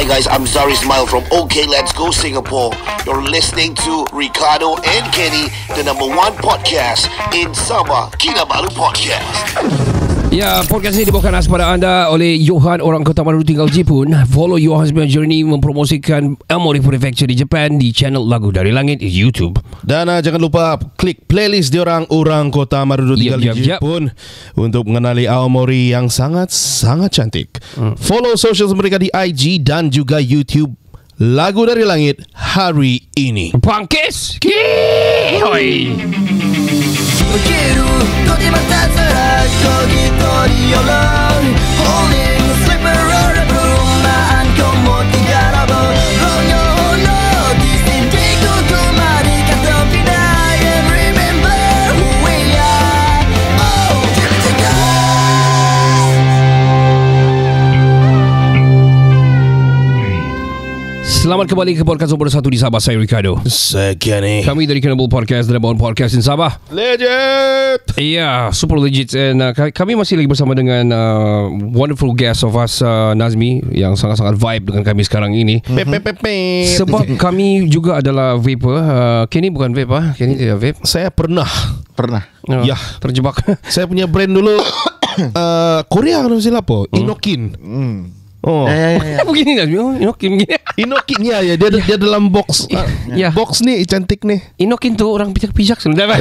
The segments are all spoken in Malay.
Hi guys, I'm Zari Smile from OK Let's Go Singapore. You're listening to Ricardo and Kenny, the number one podcast in Sabah, Kinabalu Podcast. Ya, podcast ini dibawakan khas kepada anda oleh Johan Orang Kota Manado Tinggal Jepun. Follow Johan's Journey mempromosikan Amori Prefecture di Japan di channel Lagu Dari Langit di YouTube. Dan uh, jangan lupa klik playlist di Orang Orang Kota Manado Tinggal yep, yep, di Jepun untuk mengenali Amori yang sangat-sangat cantik. Hmm. Follow social mereka di IG dan juga YouTube Lagu Dari Langit hari ini. Pangkis! Kiii!「ドキュメンタリーさらに小切り寄ろう」「ホーリング・スリッパー」Selamat kembali ke Podcast Nombor satu di Sabah Saya Ricardo Saya Kenny Kami dari Kenable Podcast Dan Bond Podcast di Sabah Legit Ya yeah, Super legit And uh, kami masih lagi bersama dengan uh, Wonderful guest of us uh, Nazmi Yang sangat-sangat vibe Dengan kami sekarang ini mm-hmm. Sebab kami juga adalah vape. uh, Kenny bukan vapor ah? Kenny tidak vape Saya pernah Pernah uh, Ya Terjebak Saya punya brand dulu uh, Korea kalau silap hmm. Inokin hmm. Oh. Ya, ya, ya, ya. begini enggak? Kan? Oh, Inokin gini. Inokin ya, ya. dia ya. dia dalam box. Ya. ya. Ah, box ni cantik nih. Inokin tu orang pijak-pijak sebenarnya.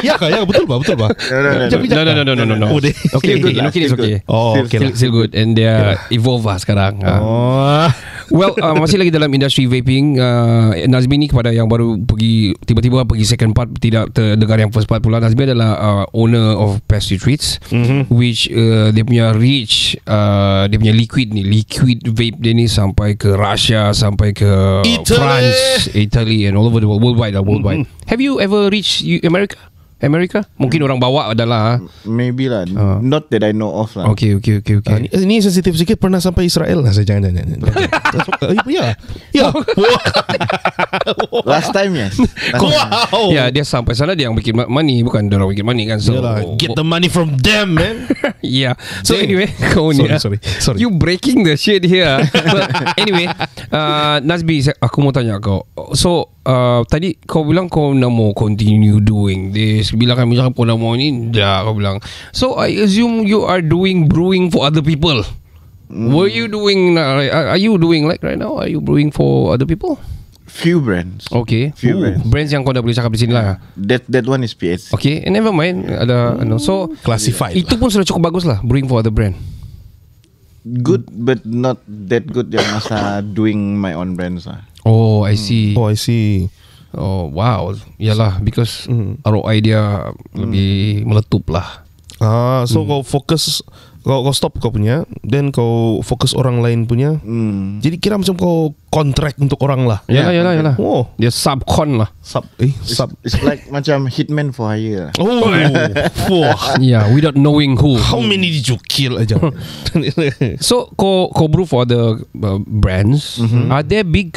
Ya, iya, betul, Pak, betul, Pak. No, no, no, no, no, no. Oke, oh, okay, okay. Inokin ah. is okay. Oh, Still, lah. good and they are yeah. evolve sekarang. Ah. Oh. Well, uh, masih lagi dalam industri vaping, uh, Nazmi ni kepada yang baru pergi tiba-tiba pergi second part tidak terdengar yang first part pula. Nazmi adalah uh, owner of Pastry Treats mm-hmm. which uh, dia punya reach uh, dia punya liquid ni, liquid vape dia ni sampai ke Russia, sampai ke Italy. France, Italy and all over the world worldwide, uh, worldwide. Mm-hmm. Have you ever reached America? America Mungkin hmm. orang bawa adalah ah. Maybe lah uh. Not that I know of lah Okay okay okay, okay. Uh, ah, Ini sensitif sikit Pernah sampai Israel lah Saya jangan jangan Ya Ya Last time yes Last Wow Ya yeah, dia sampai sana Dia yang bikin money Bukan dia orang bikin money kan so, Yalah, Get the money from them man Yeah So Dang. anyway kau sorry, ni, ya. sorry, sorry, sorry. You breaking the shit here But Anyway uh, Nazbi Aku mau tanya kau So Uh, tadi kau bilang kau nak mau continue doing this. Bila kami cakap kau nak mau ni, dah kau bilang. So I assume you are doing brewing for other people. Mm. Were you doing? Are you doing like right now? Are you brewing for other people? Few brands. Okay. Few Ooh. brands. Brands yang kau dah boleh cakap di sini lah. That that one is PS. Okay. And eh, never mind. Yeah. Ada. Hmm. Ano. So classified. Itu lah. pun sudah cukup bagus lah. Brewing for other brand. Good, but not that good. Yang masa doing my own brands lah. Oh, I hmm. see. Oh, I see. Oh, wow. Yalah, because hmm. idea dia hmm. lebih meletup lah. Ah, so hmm. kau fokus, kau, kau stop kau punya, then kau fokus orang lain punya. Hmm. Jadi kira macam kau kontrak untuk orang lah. Ya, ya, ya, ya. Oh, dia subcon lah. Sub, eh, sub. It's, like macam hitman for hire. Lah. Oh, fuck. yeah, without knowing who. How many did you kill aja? so kau kau brew for the uh, brands. Mm-hmm. Are they big?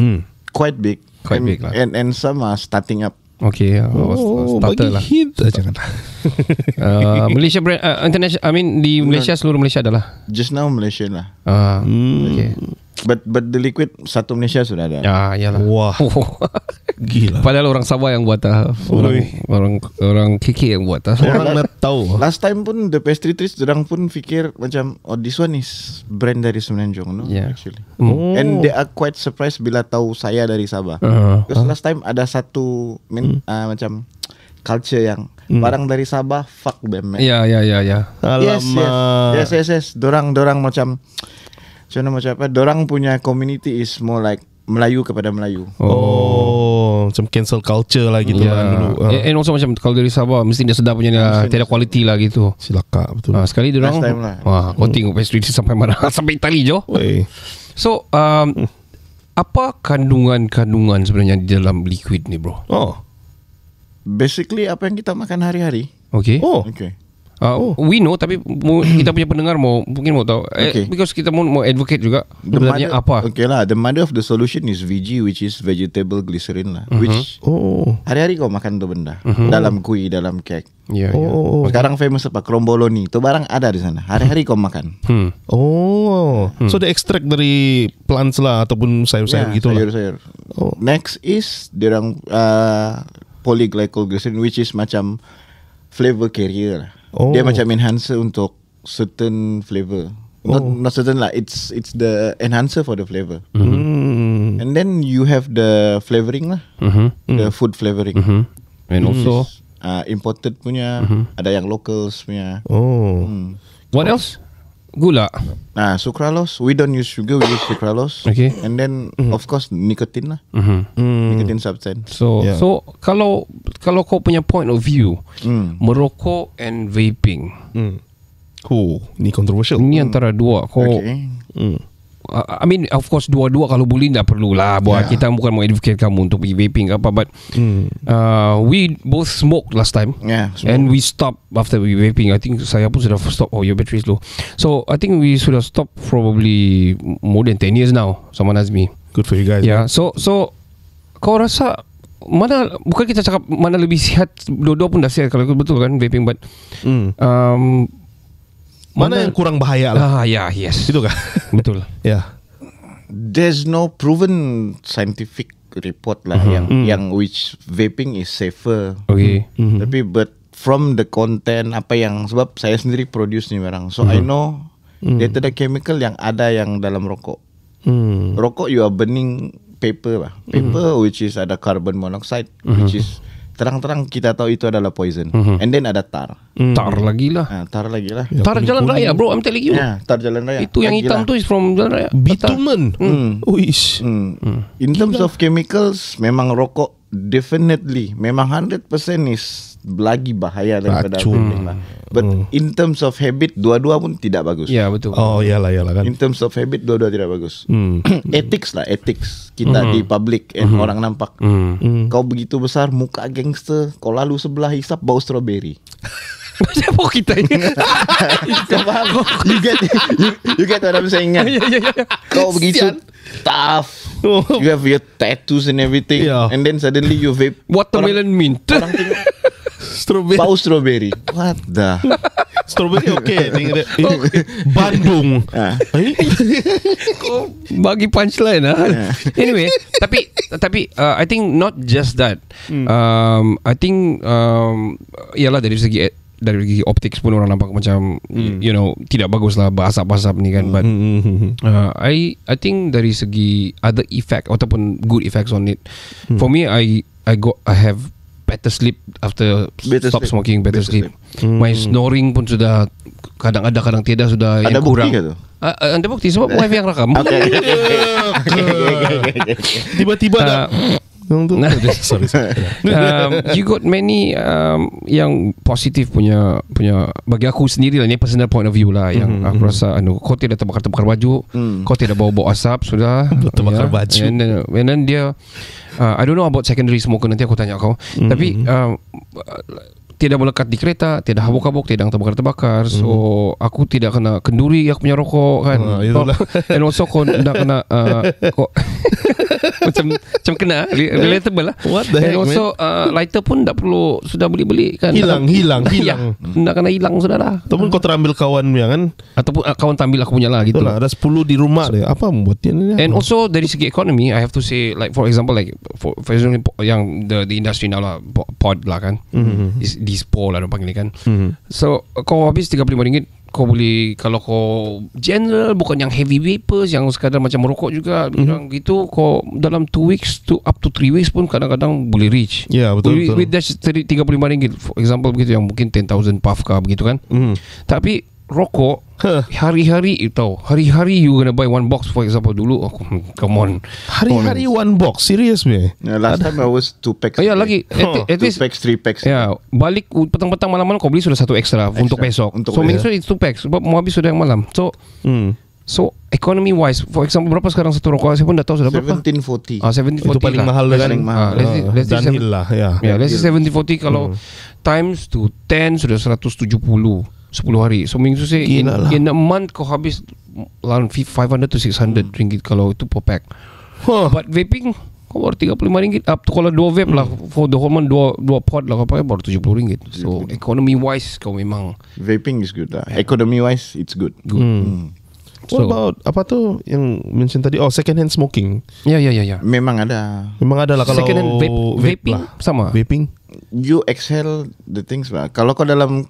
mm. quite big quite and, big lah. and and some are starting up okay uh, oh, bagi lah hit. Start. uh, Malaysia brand uh, international I mean di Malaysia seluruh Malaysia adalah just now Malaysia lah uh, mm. okay. but but the liquid satu Malaysia sudah ada ah ya lah wah oh. Gila. Padahal orang Sabah yang buat ah. Orang, orang orang Kiki yang buat ah. Orang nak tahu. Last time pun the pastry trees orang pun fikir macam oh this one is brand dari Semenanjung no yeah. actually. Oh. And they are quite surprised bila tahu saya dari Sabah. Uh, Because huh? last time ada satu min, hmm. uh, macam culture yang hmm. barang dari Sabah fuck them. Ya ya ya ya. Alamak. Yes yes yes. yes. Dorang-dorang macam Cuma macam apa? Dorang punya community is more like Melayu kepada Melayu. oh macam cancel culture lah gitu yeah. lah kan dulu. Uh. And also macam kalau dari Sabah mesti dia sedap punya yeah, tiada quality lah gitu. Silaka betul. Uh, sekali dia orang lah. wah kau tengok pastry sampai mana sampai Itali jo. So um, apa kandungan-kandungan sebenarnya di dalam liquid ni bro? Oh. Basically apa yang kita makan hari-hari. Okay. Oh. Okay. Uh, oh. We know tapi kita punya pendengar mau mungkin mau tahu eh, okay. because kita mau mau advocate juga sebenarnya apa. Okay lah, the mother of the solution is VG which is vegetable glycerin lah uh-huh. which oh hari-hari kau makan tu benda uh-huh. dalam kui dalam kek. yeah, ya. oh, yeah. Oh, oh. Sekarang famous apa? Kromboloni. Itu barang ada di sana. Hari-hari kau makan. Hmm. Oh. Hmm. So dia extract dari plants lah ataupun sayur-sayur yeah, gitu sayur-sayur. lah. Sayur-sayur. Oh. Next is dia orang uh, polyglycol glycerin which is macam flavor carrier lah. Oh. Dia macam enhancer untuk certain flavor. Not, oh. not certain lah. It's it's the enhancer for the flavor. Mm-hmm. Mm. And then you have the flavoring lah, mm-hmm. the food flavoring. Mm-hmm. And also uh, imported punya, mm-hmm. ada yang locals punya. Oh, mm. what else? Gula. Nah, sucralose. We don't use sugar. We use sucralose. Okay. And then, mm-hmm. of course, nicotine lah. Mm-hmm. Mm. Nicotine mm. substance. So, yeah. so kalau kalau kau punya point of view, mm. merokok and vaping. Mm. Cool. Ni controversial. Ni antara dua. Kau, okay. Mm. I mean of course dua-dua kalau boleh tak perlulah buat yeah. kita bukan mau advocate kamu untuk pergi vaping apa but hmm. uh, we both smoked last time yeah, smoke. and we stop after we vaping I think saya pun sudah stop oh your battery is low so I think we sudah stop probably more than 10 years now sama Nazmi good for you guys yeah man. so so kau rasa mana bukan kita cakap mana lebih sihat dua-dua pun dah sihat kalau betul kan vaping but hmm. um, mana, mana yang kurang bahaya lah? Ah, ya, yes. Itu kan? Betul. ya. Yeah. There's no proven scientific report lah mm-hmm. yang mm. yang which vaping is safer. Okay. Mm-hmm. Tapi but from the content apa yang sebab saya sendiri produce ni barang. So mm-hmm. I know mm. there ada chemical yang ada yang dalam rokok. Mm. Rokok you are burning paper lah. Paper mm which is ada carbon monoxide mm-hmm. which is terang-terang kita tahu itu adalah poison. Mm-hmm. And then ada tar. Mm. Tar lagi lah. Ha, ah, tar lagi lah. Ya, tar jalan raya bro, I'm telling you. Ya, tar jalan raya. Itu yang hitam tu is from jalan raya. Bitumen. Mm. Uish. Mm. In terms gila. of chemicals, memang rokok definitely memang 100% is lagi bahaya daripada racun. Hmm. But hmm. in terms of habit dua-dua pun tidak bagus. Ya betul. Oh iyalah iyalah kan. In terms of habit dua-dua tidak bagus. Hmm. ethics lah ethics kita hmm. di public and hmm. orang nampak. Kau begitu besar muka gangster, kau lalu sebelah hisap bau strawberry. Siapa kita ini? Kau paham? You get, you, you get what I'm saying? Kan? Ya, ya, ya, kau begitu tough You have your tattoos and everything. Yeah. And then suddenly you vape. Watermelon orang, mint. Orang strawberry. Bau strawberry. What the? strawberry okay. okay. Oh. Bandung. Ah. bagi punchline ah. Yeah. Anyway, tapi tapi uh, I think not just that. Hmm. Um, I think um, ialah dari segi dari segi optik pun orang nampak macam mm. you know tidak bagus lah, berasap-asap ni kan but hmm, hmm, hmm, uh, i i think dari segi other effect ataupun good effects on it mm. for me i i got i have better sleep after better stop sleep. smoking better, better sleep, sleep. Mm. my snoring pun sudah kadang ada kadang tidak sudah ada yang kurang ah, ah, ada bukti Uh, anda bukti sebab wife yang rakam. Okay. Tiba-tiba uh, yang tu. sorry. sorry. um, you got many um, yang positif punya punya bagi aku sendiri lah ni personal point of view lah yang mm-hmm. aku rasa anu kau tidak terbakar terbakar baju, mm. kau tidak bawa bawa asap sudah. terbakar yeah. baju. And then, and then dia, uh, I don't know about secondary smoker nanti aku tanya kau. Mm-hmm. Tapi um, tidak melekat di kereta, tidak habuk-habuk, tidak yang terbakar-terbakar. So hmm. aku tidak kena kenduri aku punya rokok kan. Ha, itulah. And also kau tidak kena uh, kok macam macam kena relatable lah. What the heck, And also Uh, lighter pun tidak perlu sudah beli-beli kan. Hilang, nah, hilang, nah, ya, hilang. Tidak kena hilang saudara. lah. Ataupun kau terambil kawan ya kan? Ataupun uh, kawan tampil aku punya lah gitu. lah. ada 10 di rumah deh. Apa membuatnya ini? And also dari segi ekonomi, I have to say like for example like for, for example yang the the industry nala pod lah kan. Mm -hmm. hmm, hmm di ball lah panggil ni kan mm-hmm. So kau habis RM35 Kau boleh Kalau kau General Bukan yang heavy vapors Yang sekadar macam merokok juga mm-hmm. gitu Kau dalam 2 weeks to Up to 3 weeks pun Kadang-kadang boleh reach Ya yeah, betul, betul With that RM35 For example begitu Yang mungkin 10,000 puff kah Begitu kan mm-hmm. Tapi rokok huh. hari-hari eh, tau hari-hari you gonna buy one box for example dulu oh, come on hari-hari oh, one box serious me yeah, last time I was two packs oh, yeah lagi at, oh, at, two packs three packs yeah balik petang-petang malam malam kau beli sudah satu extra, extra. untuk besok untuk so minimum itu two packs sebab mau habis sudah yang malam so hmm. So economy wise For example berapa sekarang Satu rokok saya pun dah tahu Sudah berapa 1740 ah, 1740 Itu paling lah. mahal Itu paling kan? mahal uh, let's, ah, let's Dan seven, lah yeah. Yeah, Let's say 1740 Kalau hmm. Times to 10 Sudah 170 10 hari So minggu tu say In, lah. in a month kau habis lalu 500 to 600 hmm. ringgit Kalau itu per pack huh. But vaping Kau baru 35 ringgit up to, Kalau 2 vape lah For the whole month 2, pot lah kau pakai Baru 70 ringgit So economy wise kau memang Vaping is good lah yeah. Economy wise it's good, good. Hmm. hmm. What so, about apa tu yang mention tadi? Oh, second hand smoking. Ya, yeah, ya, yeah, ya, yeah, ya. Yeah. Memang ada. Memang ada lah kalau second hand vape, vape, lah. vaping lah. sama. Vaping. You exhale the things lah. Kalau kau dalam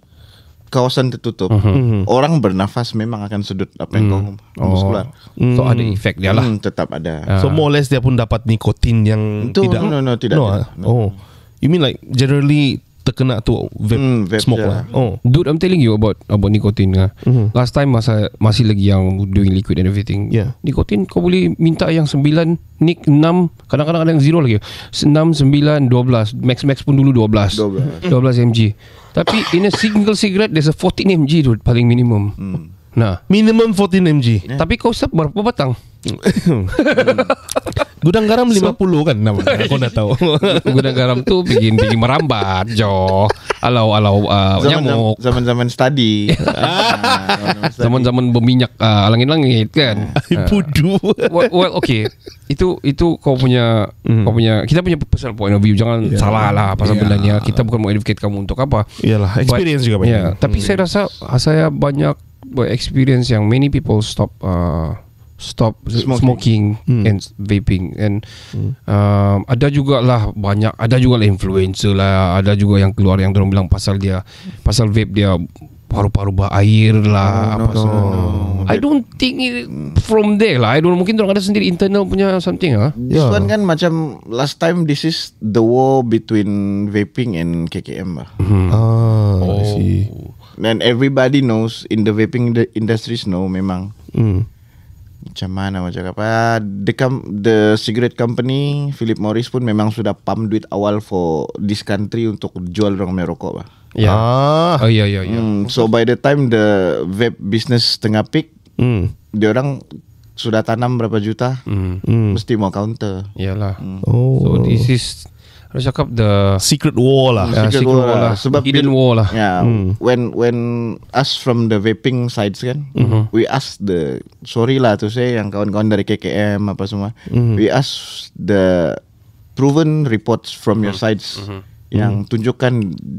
kawasan tertutup uh-huh. orang bernafas memang akan sudut apa yang mhm. kau muskular oh. so ada efek dia lah hmm, tetap ada ah. so more or less dia pun dapat nikotin yang Itu, tidak no no, no tidak no, ah. no. oh you mean like generally terkena tu vape, mm, vape smoke yeah. lah. Oh, dude, I'm telling you about about nikotin lah. Mm-hmm. Last time masa masih lagi yang doing liquid and everything. Yeah. Nikotin kau boleh minta yang 9 nik 6, kadang-kadang ada yang zero lagi. 6 9 12, max max pun dulu 12. 12. 12 mg. Tapi in a single cigarette there's a 14 mg dude paling minimum. Mm. Nah, minimum 14 mg. Yeah. Tapi kau sebab berapa batang? Hmm. Gudang garam 50 so, kan nama aku nak tahu. gudang garam tu bikin bikin merambat jo. Alau alau uh, nyamuk. Ah, zaman-zaman study. Zaman-zaman berminyak uh, langit-langit kan. Uh, pudu. uh, well, well okay. Itu itu kau punya mm. kau punya kita punya personal point of view jangan yeah. salah lah pasal yeah. benarnya kita bukan mau educate kamu untuk apa. Iyalah experience But, juga banyak. Yeah. Mm. Tapi hmm. saya rasa saya banyak experience yang many people stop uh, stop smoking, smoking hmm. and vaping and hmm. uh, ada juga lah banyak ada juga influencer lah ada juga yang keluar yang orang bilang pasal dia pasal vape dia paru-paru bah air lah oh, no, apa no, no, no. I don't think it from there lah I don't mungkin orang ada sendiri internal punya something lah this one kan macam last time this is the war between vaping and KKM lah hmm. ah, oh. I see. Oh. And everybody knows in the vaping industries know memang hmm macam mana macam apa ah, the com- the cigarette company Philip Morris pun memang sudah pump duit awal for this country untuk jual orang merokok lah. Yeah. Ah. Oh yeah yeah yeah. Mm, so by the time the vape business tengah peak, mm. dia orang sudah tanam berapa juta, mm. mesti mau counter. Iyalah. Mm. Oh. So this is Orang cakap the secret war lah. Secret, yeah, secret war, war lah. lah. Sebab hidden war lah. Yeah. Mm. When when us from the vaping sides kan, mm-hmm. we ask the sorry lah tu saya yang kawan-kawan dari KKM apa semua. Mm-hmm. We ask the proven reports from mm-hmm. your sides mm-hmm. yang mm-hmm. tunjukkan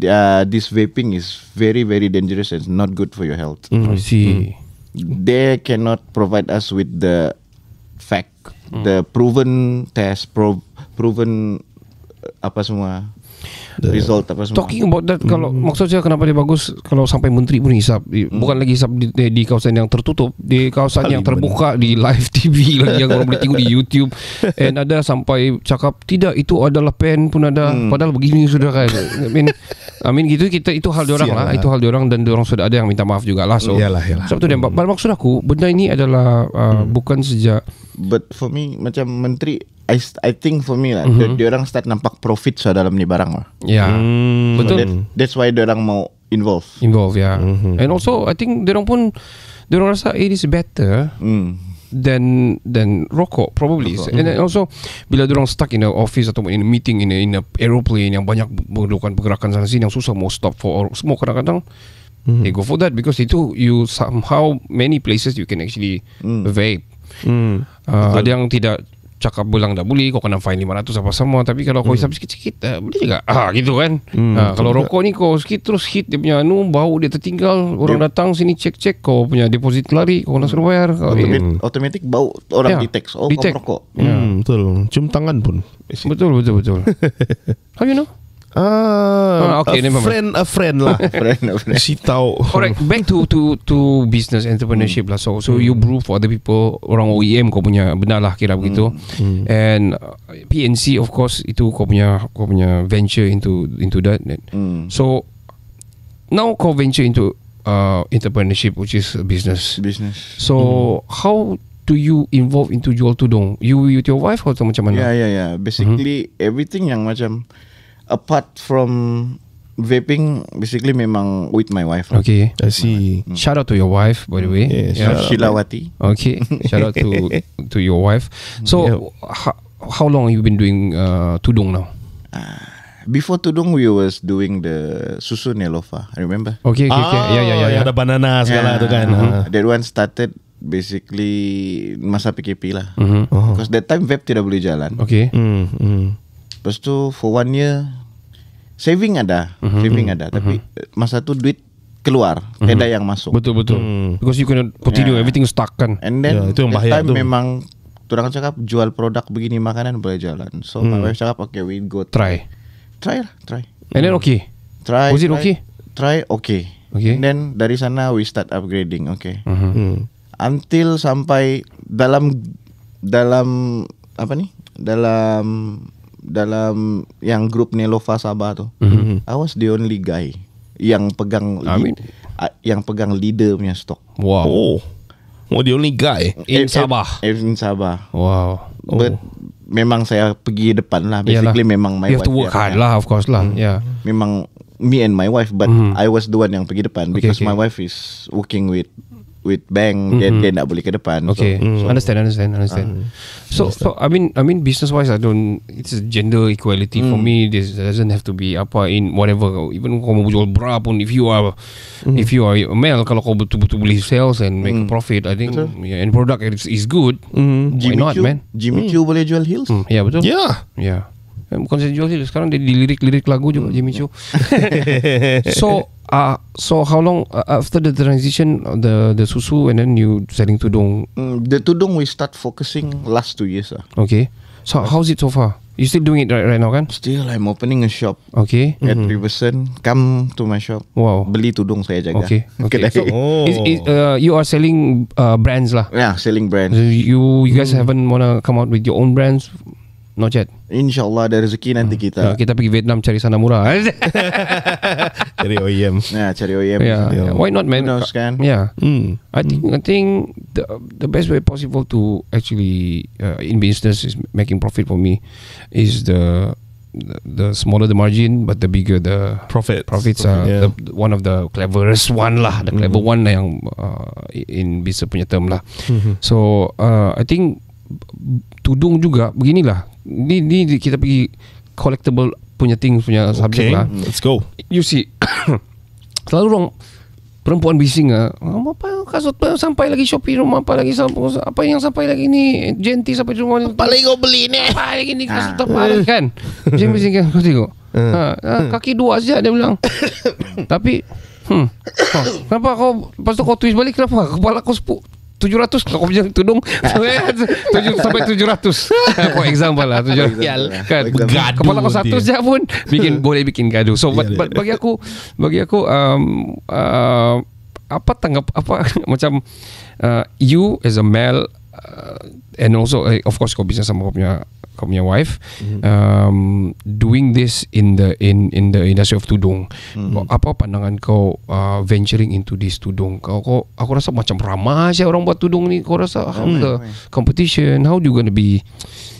uh, this vaping is very very dangerous and not good for your health. Mm-hmm. I mm-hmm. see. They cannot provide us with the fact, mm-hmm. the proven test, pro- proven apa semua the result apa semua. Talking about that kalau hmm maksud saya kenapa dia bagus kalau sampai menteri pun hisap hmm bukan lagi hisap di, di, di kawasan yang tertutup, di kawasan Paling yang terbuka benar. di live TV lagi yang orang boleh tengok di YouTube and ada sampai cakap tidak itu adalah pen pun ada mm. padahal begini sudah kan. I mean I mean gitu kita itu hal orang lah. lah, itu hal orang dan orang sudah ada yang minta maaf juga lah so. Iyalah iyalah. Sebab tu mm-hmm. dia hmm. maksud aku benda ini adalah uh, mm. bukan sejak but for me macam menteri I I think for me lah, mm-hmm. dia orang start nampak profit so dalam ni barang lah. Yeah. Mm. Betul. So that, that's why dia orang mau involve. Involve, yeah. Mm-hmm. And also I think dia orang pun dia orang rasa it is better. Mm. Than than rokok probably rokok. and then hmm. also bila orang stuck in the office atau in a meeting in a, in a aeroplane yang banyak melakukan pergerakan sana sini yang susah mau stop for or smoke kadang-kadang mm they go for that because itu you somehow many places you can actually mm. vape mm. Uh, ada yang tidak cakap bulang dah boleh kau kena fine 500 apa semua tapi kalau kau hmm. hisap hmm. sikit-sikit uh, boleh juga ah gitu kan hmm, ah, kalau juga. rokok ni kau sikit terus hit dia punya anu bau dia tertinggal orang yep. datang sini cek-cek kau punya deposit lari kau kena suruh ah, bayar automatic bau orang yeah. detect oh kau rokok ya. hmm, yeah. betul cium tangan pun betul betul betul how you know Ah, ah, okay, lah. a friend, a friend lah. friend, a friend. She tahu. Alright, back to to to business entrepreneurship mm. lah. So so mm. you brew for other people, orang OEM kau punya benar lah kira mm. begitu. Mm. And uh, PNC of course itu kau punya kau punya venture into into that. Mm. So now kau venture into uh, entrepreneurship which is business. Business. So mm. how do you involve into jual tudung? You with your wife atau macam mana? Yeah yeah yeah. Basically mm-hmm. everything yang macam apart from vaping basically memang with my wife lah. okay i see wife. Hmm. shout out to your wife by the way yeah, yeah. shilawati okay shout out to to your wife so yeah. how, how long have you been doing uh, tudung now uh, before tudung we was doing the susu nelofa i remember okay okay, okay. Ah, yeah yeah yeah ada banana segala yeah. tu kan uh-huh. that one started basically masa PKP lah mm uh-huh. that time vape tidak boleh jalan okay mm-hmm. Lepas tu for one year saving ada, mm-hmm. saving ada mm-hmm. tapi eh, masa tu duit keluar mm-hmm. tidak yang masuk. Betul betul. Mm. Because you can continue yeah. everything stuck kan. And then yeah, itu yang bahaya time tu. memang orang cakap jual produk begini makanan boleh jalan. So mm. my wife cakap okay we go try. Try lah, try. And then okay. Try. Was it try, okay? Try okay. Okay. And then dari sana we start upgrading. Okay. Mm-hmm. Until sampai dalam dalam apa nih? Dalam dalam yang grup Nelova Sabah tu. Mm-hmm. I was the only guy yang pegang I mean, uh, yang pegang leader punya stok. Wow. Oh. Well, oh, the only guy eh, in e- Sabah. E- in Sabah. Wow. Oh. But memang saya pergi depan lah. Basically Yalah. memang my wife. You have to work hard lah of course lah. Mm. Yeah. Memang me and my wife but mm I was the one yang pergi depan okay, because okay. my wife is working with with bank mm-hmm. then mhm. then nak boleh ke depan okay so, mm. understand understand understand uh, so understand. so i mean i mean business wise i don't it's gender equality mm. for hmm. me this doesn't have to be apa in whatever even kau mau jual bra pun if you are mm. if you are a male kalau kau betul-betul boleh sales and make mm. a hmm. profit i think betul. yeah and product is is good mm. why Jimmy not Q, man Jimmy mm. Q boleh jual heels mm. yeah betul yeah yeah Eh, bukan saya jual sekarang dia dilirik-lirik lagu juga hmm. Jimmy Chu. so uh, so how long uh, after the transition uh, the the susu and then you selling tudung? Mm, the tudung we start focusing hmm. last two years ah. Okay. So how's it so far? You still doing it right right now kan? Still I'm opening a shop. Okay. At mm-hmm. Riverson, come to my shop. Wow. Beli tudung saya jaga. Okay. Okay. so, oh. Is, is, uh, you are selling uh, brands lah. Yeah, selling brands. So you you guys mm. haven't wanna come out with your own brands? Not yet InsyaAllah ada rezeki nanti uh, kita ya, Kita pergi Vietnam cari sana murah eh. Cari OEM Ya yeah, cari OEM yeah. Yeah. Why not man Who knows kan yeah. mm. I think, mm. I think the, the best way possible to actually uh, In business is making profit for me Is the The smaller the margin, but the bigger the profits. Profits are uh, yeah. the one of the cleverest one lah, the clever mm-hmm. one lah yang uh, in business punya term lah. Mm-hmm. So uh, I think tudung juga beginilah. Ni ni kita pergi collectible punya thing punya okay. subjek lah. Mm, let's go. You see. Selalu orang perempuan bising lah. ah. Oh, apa kasut sampai lagi Shopee rumah apa lagi apa yang sampai lagi ni Genti sampai rumah ni. Paling kau beli ni. Apa lagi ni kasut ah. terbaru kan. Dia bising kan kau tengok. Ha, kaki dua saja dia bilang. Tapi Hmm. Oh, kenapa kau Lepas tu kau twist balik Kenapa kepala kau sepuk tujuh ratus kau punya tudung tujuh sampai tujuh ratus for example lah tujuh ratus lah. kan gaduh kepala kau satu saja pun bikin boleh bikin gaduh so but, ya, but ya, bagi ya. aku bagi aku um, uh, apa tanggap apa macam uh, you as a male uh, and also uh, of course kau bisa sama kau punya kau punya wife mm-hmm. um, doing this in the in in the industry of tudung. Mm-hmm. Apa pandangan kau uh, venturing into this tudung? Kau, kau aku rasa macam ramah saja orang buat tudung ni. Kau rasa oh, ah, how the competition? How you gonna be?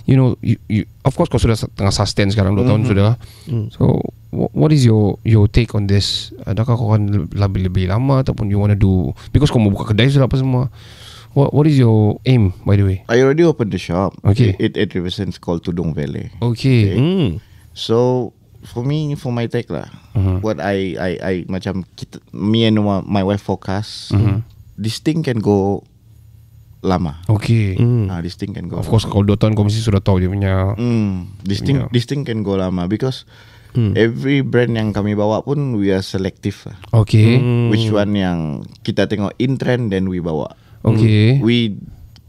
You know, you, you, of course kau sudah tengah sustain sekarang 2 mm-hmm. tahun mhm. sudah. Mm-hmm. So what is your your take on this? Adakah kau akan lebih lebih lama ataupun you wanna do? Because kau mau buka kedai sudah apa semua. What What is your aim, by the way? I already opened the shop. Okay. It it represents called Tudong Valley. Okay. okay. Mm. So for me, for my take lah, uh-huh. what I I I macam kita, me and my wife forecast, uh-huh. this thing can go lama. Okay. Mm. Uh, this thing can go. Of course, kalau dua tahun komisi sudah tahu dia punya. Mm. This thing punya. This thing can go lama because. Hmm. Every brand yang kami bawa pun we are selective. Lah. Okay. Hmm. Which one yang kita tengok in trend then we bawa. Okay. Hmm. We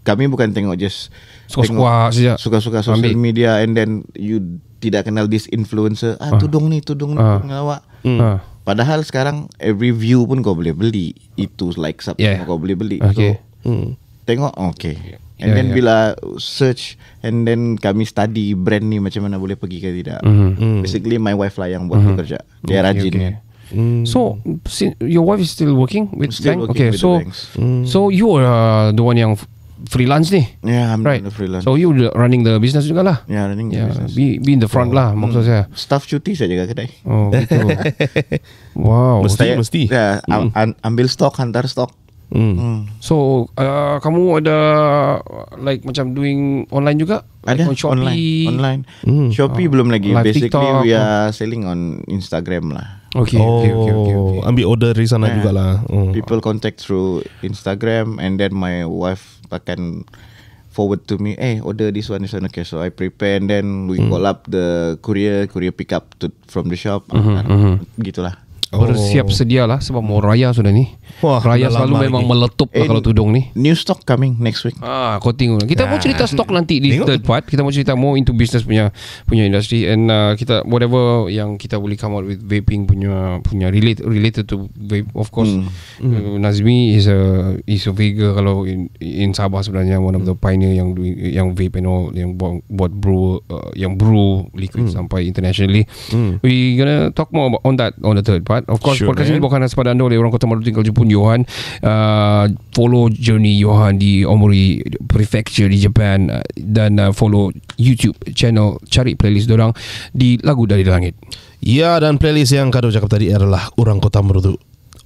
kami bukan tengok just suka-suka saja. Suka-suka social Ambil. media and then you tidak kenal this influencer. Ah, ah. tudung ni, tudung ah. ni ngawak. Hmm. hmm. Ah. Padahal sekarang every view pun kau boleh beli. Itu like sub yeah. kau boleh beli. Okay. So, hmm. Tengok okay. And yeah, then yeah. bila search and then kami study brand ni macam mana boleh pergi ke tidak. Mm-hmm. Basically my wife lah yang buat mm-hmm. kerja. Dia okay, rajin. Okay. Mm. So your wife is still working with still bank. Working okay, with so the mm. so you are uh, the one yang freelance ni. Yeah, I'm right. the freelance. So you running the business juga lah. Yeah, running the business. Be be in the front oh. lah mm. maksud saya. Staff cuti saja juga Oh Oh, wow. Mesti saya, mesti. Yeah, mm. am, ambil stok hantar stok. Mm. Mm. So uh, kamu ada like macam doing online juga? Ada like on Shopee. online. Online. Mm. Shopee oh. belum lagi. Like Basically TikTok. we are selling on Instagram lah. Okay, oh, okay, okay, okay, oh, Ambil order dari sana yeah. lah. Oh. People contact through Instagram and then my wife akan forward to me, eh order this one, this one. Okay, so I prepare and then we mm. call up the courier, courier pick up to, from the shop. Mm-hmm, mm-hmm. Gitulah. Oh. Bersiap sedialah sebab mau raya sudah ni. Wah, Raya selalu memang lagi. meletup lah eh, kalau tudung ni. New stock coming next week. Ah, kau tengok. Kita nah, mau cerita stock nanti di tengok. third part. Kita mau cerita more into business punya punya industri and uh, kita whatever yang kita boleh come out with vaping punya punya related related to vape of course. Hmm. Uh, hmm. Nazmi is a is a vegan kalau in, in Sabah sebenarnya one of the hmm. pioneer yang yang vape and all yang buat, buat brew uh, yang brew liquid hmm. sampai internationally. Hmm. We gonna talk more about on that on the third part. Of course, sure, podcast ini bukan sepadan doleh orang kota Melayu tinggal jumpa ataupun Johan uh, follow journey Johan di Omori Prefecture di Japan uh, dan uh, follow YouTube channel cari playlist dorang di lagu dari langit. Ya dan playlist yang kado cakap tadi adalah orang kota Marudu.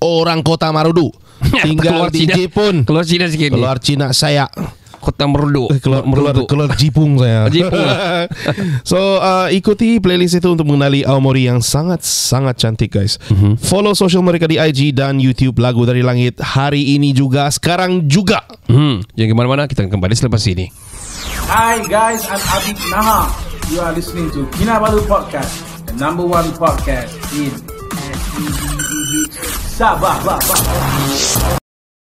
Orang kota marudu. Ya, Tinggal keluar DJ Cina. pun keluar Cina sikit. Keluar Cina saya kota merdu eh, keluar, keluar, keluar jipung saya jipung lah. so uh, ikuti playlist itu untuk mengenali Aomori yang sangat sangat cantik guys mm-hmm. follow social mereka di IG dan YouTube lagu dari langit hari ini juga sekarang juga hmm. yang gimana mana kita kembali selepas ini Hi guys I'm Abid Naha you are listening to Kinabalu Podcast the number one podcast in Sabah Sabah